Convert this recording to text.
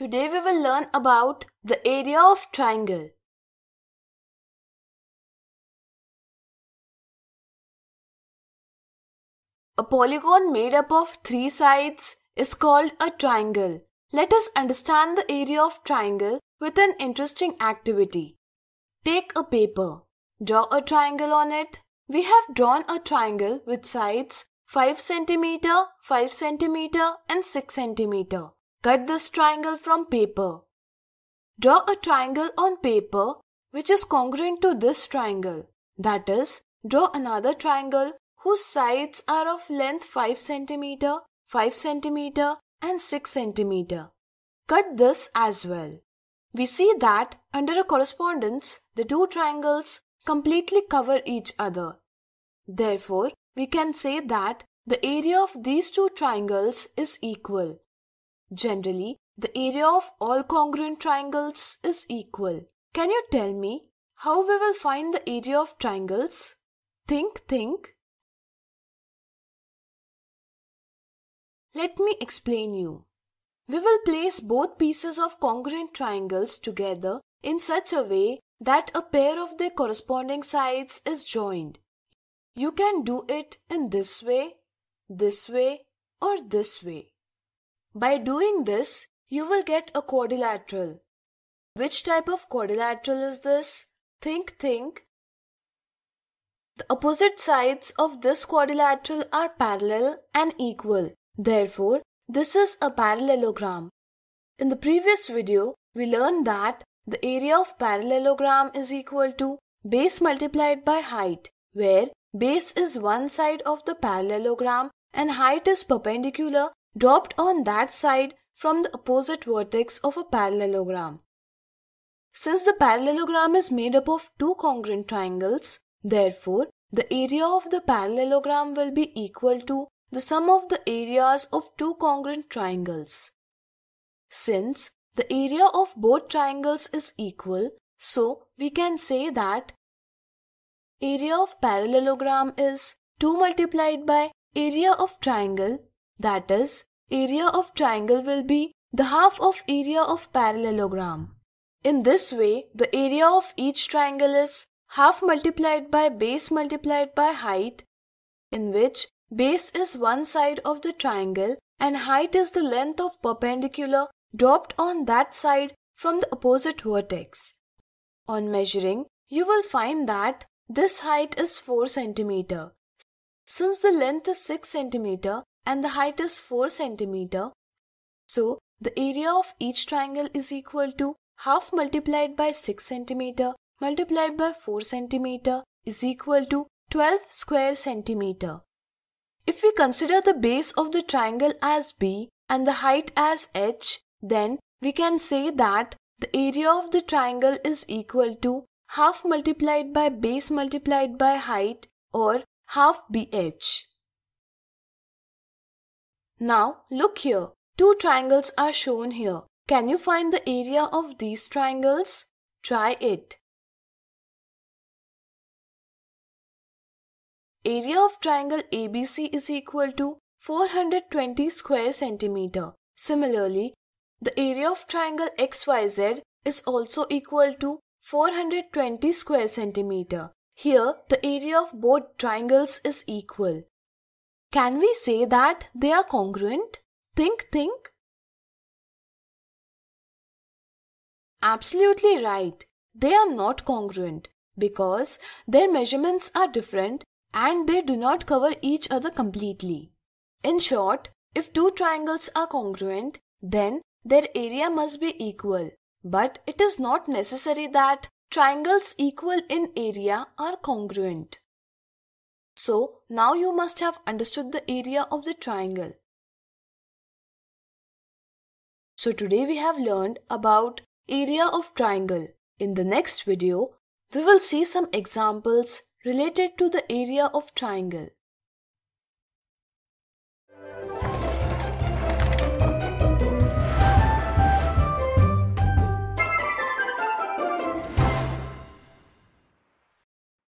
Today we will learn about the area of triangle. A polygon made up of three sides is called a triangle. Let us understand the area of triangle with an interesting activity. Take a paper. Draw a triangle on it. We have drawn a triangle with sides 5 cm, 5 cm and 6 cm. Cut this triangle from paper. Draw a triangle on paper which is congruent to this triangle. That is, draw another triangle whose sides are of length 5 cm, 5 cm and 6 cm. Cut this as well. We see that under a correspondence, the two triangles completely cover each other. Therefore, we can say that the area of these two triangles is equal. Generally, the area of all congruent triangles is equal. Can you tell me how we will find the area of triangles? Think, think. Let me explain you. We will place both pieces of congruent triangles together in such a way that a pair of their corresponding sides is joined. You can do it in this way, this way or this way. By doing this, you will get a quadrilateral. Which type of quadrilateral is this? Think, think. The opposite sides of this quadrilateral are parallel and equal. Therefore, this is a parallelogram. In the previous video, we learned that the area of parallelogram is equal to base multiplied by height, where base is one side of the parallelogram and height is perpendicular dropped on that side from the opposite vertex of a parallelogram. Since the parallelogram is made up of two congruent triangles, therefore, the area of the parallelogram will be equal to the sum of the areas of two congruent triangles. Since the area of both triangles is equal, so we can say that area of parallelogram is 2 multiplied by area of triangle that is, area of triangle will be the half of area of parallelogram. In this way, the area of each triangle is half multiplied by base multiplied by height, in which base is one side of the triangle and height is the length of perpendicular dropped on that side from the opposite vertex. On measuring, you will find that this height is 4 cm. Since the length is 6 cm, and the height is 4 centimeter. So the area of each triangle is equal to half multiplied by 6 centimeter multiplied by 4 centimeter is equal to 12 square centimeter. If we consider the base of the triangle as B and the height as H, then we can say that the area of the triangle is equal to half multiplied by base multiplied by height or half BH. Now look here. Two triangles are shown here. Can you find the area of these triangles? Try it. Area of triangle ABC is equal to 420 square centimeter. Similarly, the area of triangle XYZ is also equal to 420 square centimeter. Here, the area of both triangles is equal. Can we say that they are congruent? Think, think. Absolutely right. They are not congruent because their measurements are different and they do not cover each other completely. In short, if two triangles are congruent, then their area must be equal. But it is not necessary that triangles equal in area are congruent. So now you must have understood the area of the triangle. So today we have learned about area of triangle. In the next video, we will see some examples related to the area of triangle.